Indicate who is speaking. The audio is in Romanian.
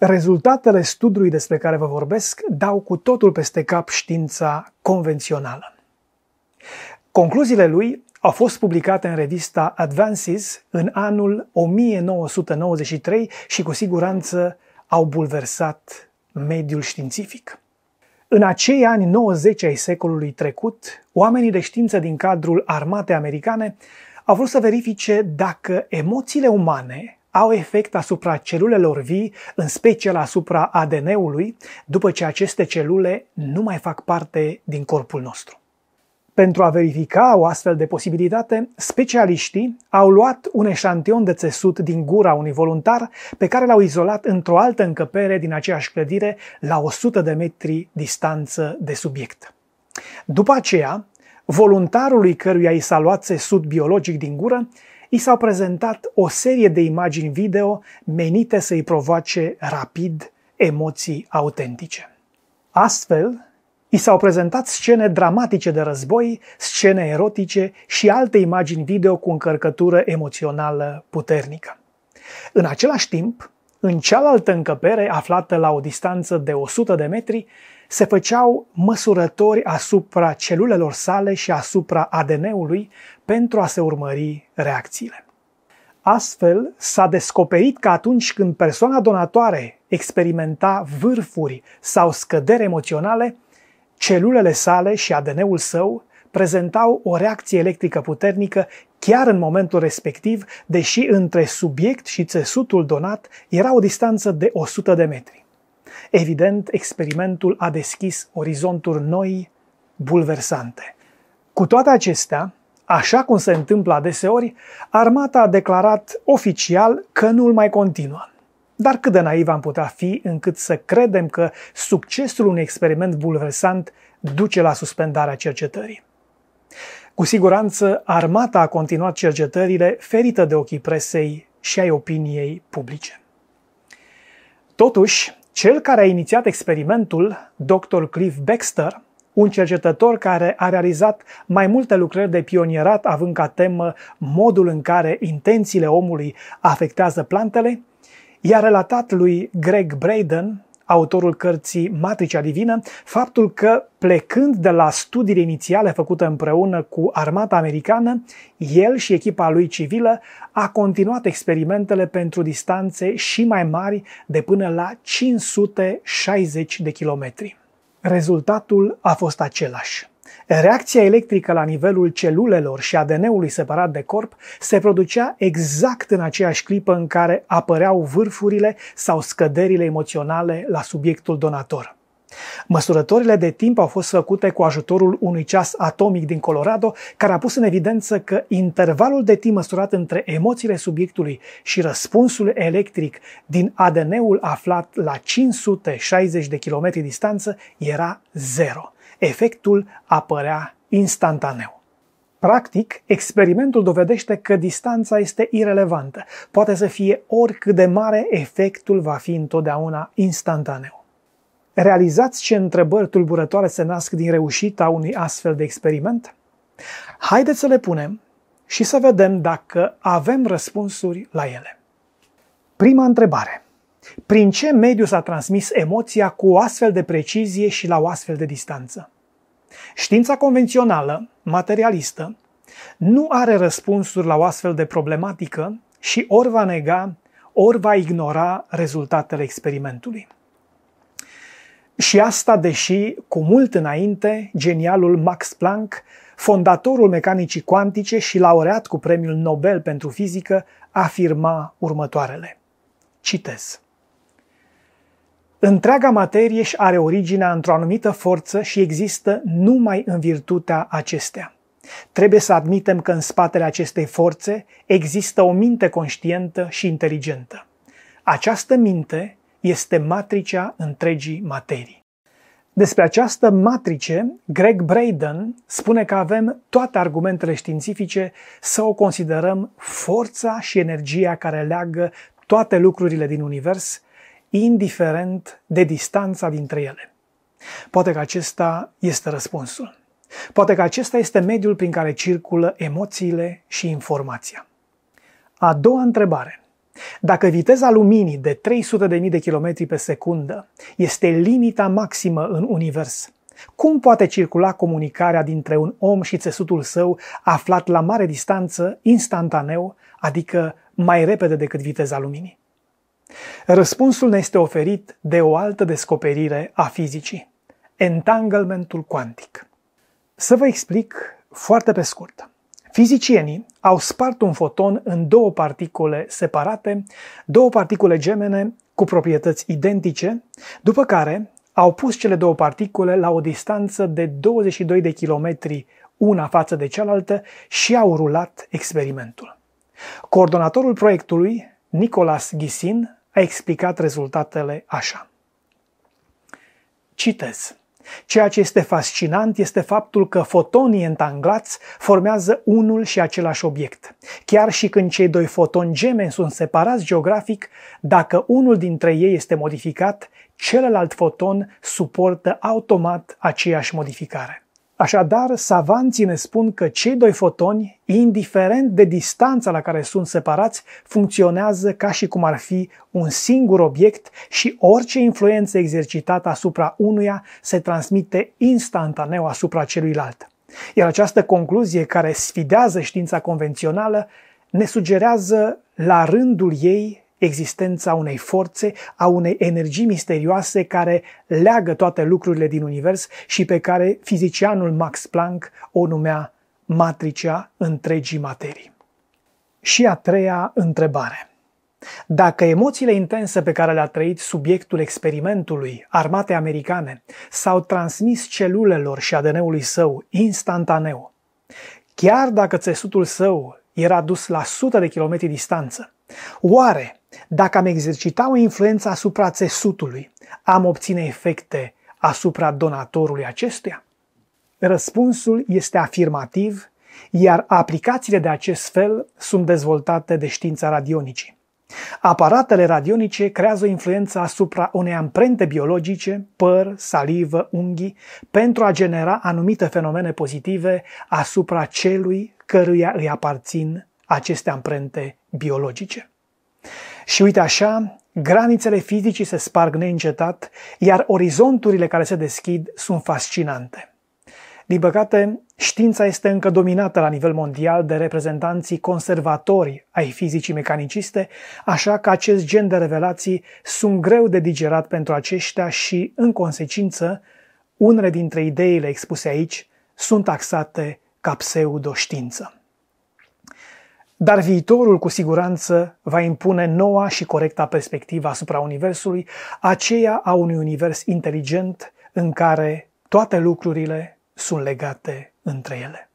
Speaker 1: Rezultatele studiului despre care vă vorbesc dau cu totul peste cap știința convențională. Concluziile lui au fost publicate în revista Advances în anul 1993 și cu siguranță au bulversat mediul științific. În acei ani 90 ai secolului trecut, oamenii de știință din cadrul armatei americane au vrut să verifice dacă emoțiile umane au efect asupra celulelor vii, în special asupra ADN-ului, după ce aceste celule nu mai fac parte din corpul nostru. Pentru a verifica o astfel de posibilitate, specialiștii au luat un eșantion de țesut din gura unui voluntar pe care l-au izolat într-o altă încăpere din aceeași clădire la 100 de metri distanță de subiect. După aceea, voluntarului căruia i s-a luat țesut biologic din gură i s-au prezentat o serie de imagini video menite să-i provoace rapid emoții autentice. Astfel, I s-au prezentat scene dramatice de război, scene erotice și alte imagini video cu încărcătură emoțională puternică. În același timp, în cealaltă încăpere, aflată la o distanță de 100 de metri, se făceau măsurători asupra celulelor sale și asupra ADN-ului pentru a se urmări reacțiile. Astfel, s-a descoperit că atunci când persoana donatoare experimenta vârfuri sau scăderi emoționale, celulele sale și ADN-ul său prezentau o reacție electrică puternică chiar în momentul respectiv, deși între subiect și țesutul donat era o distanță de 100 de metri. Evident, experimentul a deschis orizonturi noi, bulversante. Cu toate acestea, așa cum se întâmplă adeseori, armata a declarat oficial că nu-l mai continuă. Dar cât de naiv am putea fi încât să credem că succesul unui experiment bulversant duce la suspendarea cercetării. Cu siguranță, armata a continuat cercetările ferită de ochii presei și ai opiniei publice. Totuși, cel care a inițiat experimentul, Dr. Cliff Baxter, un cercetător care a realizat mai multe lucrări de pionierat având ca temă modul în care intențiile omului afectează plantele, i-a relatat lui Greg Braden, autorul cărții Matricea Divină, faptul că plecând de la studiile inițiale făcute împreună cu armata americană, el și echipa lui civilă a continuat experimentele pentru distanțe și mai mari de până la 560 de kilometri. Rezultatul a fost același. Reacția electrică la nivelul celulelor și ADN-ului separat de corp se producea exact în aceeași clipă în care apăreau vârfurile sau scăderile emoționale la subiectul donator. Măsurătorile de timp au fost făcute cu ajutorul unui ceas atomic din Colorado, care a pus în evidență că intervalul de timp măsurat între emoțiile subiectului și răspunsul electric din ADN-ul aflat la 560 de kilometri distanță era zero efectul apărea instantaneu. Practic, experimentul dovedește că distanța este irelevantă. Poate să fie oricât de mare, efectul va fi întotdeauna instantaneu. Realizați ce întrebări tulburătoare se nasc din reușita unui astfel de experiment? Haideți să le punem și să vedem dacă avem răspunsuri la ele. Prima întrebare. Prin ce mediu s-a transmis emoția cu o astfel de precizie și la o astfel de distanță? Știința convențională, materialistă, nu are răspunsuri la o astfel de problematică și ori va nega, ori va ignora rezultatele experimentului. Și asta deși, cu mult înainte, genialul Max Planck, fondatorul mecanicii cuantice și laureat cu premiul Nobel pentru fizică, afirma următoarele. Citez. Întreaga materie își are originea într-o anumită forță și există numai în virtutea acestea. Trebuie să admitem că în spatele acestei forțe există o minte conștientă și inteligentă. Această minte este matricea întregii materii. Despre această matrice, Greg Braden spune că avem toate argumentele științifice să o considerăm forța și energia care leagă toate lucrurile din univers indiferent de distanța dintre ele. Poate că acesta este răspunsul. Poate că acesta este mediul prin care circulă emoțiile și informația. A doua întrebare. Dacă viteza luminii de 300.000 de km pe secundă este limita maximă în univers, cum poate circula comunicarea dintre un om și țesutul său aflat la mare distanță, instantaneu, adică mai repede decât viteza luminii? Răspunsul ne este oferit de o altă descoperire a fizicii, entanglementul cuantic. Să vă explic foarte pe scurt. Fizicienii au spart un foton în două particule separate, două particule gemene cu proprietăți identice, după care au pus cele două particule la o distanță de 22 de kilometri una față de cealaltă și au rulat experimentul. Coordonatorul proiectului, Nicolas Ghisin, a explicat rezultatele așa. Citez. Ceea ce este fascinant este faptul că fotonii entanglați formează unul și același obiect. Chiar și când cei doi fotoni gemeni sunt separați geografic, dacă unul dintre ei este modificat, celălalt foton suportă automat aceeași modificare. Așadar, savanții ne spun că cei doi fotoni, indiferent de distanța la care sunt separați, funcționează ca și cum ar fi un singur obiect și orice influență exercitată asupra unuia se transmite instantaneu asupra celuilalt. Iar această concluzie care sfidează știința convențională ne sugerează la rândul ei existența unei forțe, a unei energii misterioase care leagă toate lucrurile din univers și pe care fizicianul Max Planck o numea matricea întregii materii. Și a treia întrebare. Dacă emoțiile intense pe care le-a trăit subiectul experimentului armate americane s-au transmis celulelor și ADN-ului său instantaneu, chiar dacă țesutul său era dus la sute de kilometri distanță, oare dacă am exercita o influență asupra țesutului, am obține efecte asupra donatorului acestuia? Răspunsul este afirmativ, iar aplicațiile de acest fel sunt dezvoltate de știința radionicii. Aparatele radionice creează o influență asupra unei amprente biologice, păr, salivă, unghii, pentru a genera anumite fenomene pozitive asupra celui căruia îi aparțin aceste amprente biologice. Și uite așa, granițele fizicii se sparg neîncetat, iar orizonturile care se deschid sunt fascinante. Din păcate, știința este încă dominată la nivel mondial de reprezentanții conservatori ai fizicii mecaniciste, așa că acest gen de revelații sunt greu de digerat pentru aceștia și, în consecință, unele dintre ideile expuse aici sunt taxate ca pseudoștiință. Dar viitorul cu siguranță va impune noua și corecta perspectivă asupra Universului, aceea a unui univers inteligent în care toate lucrurile sunt legate între ele.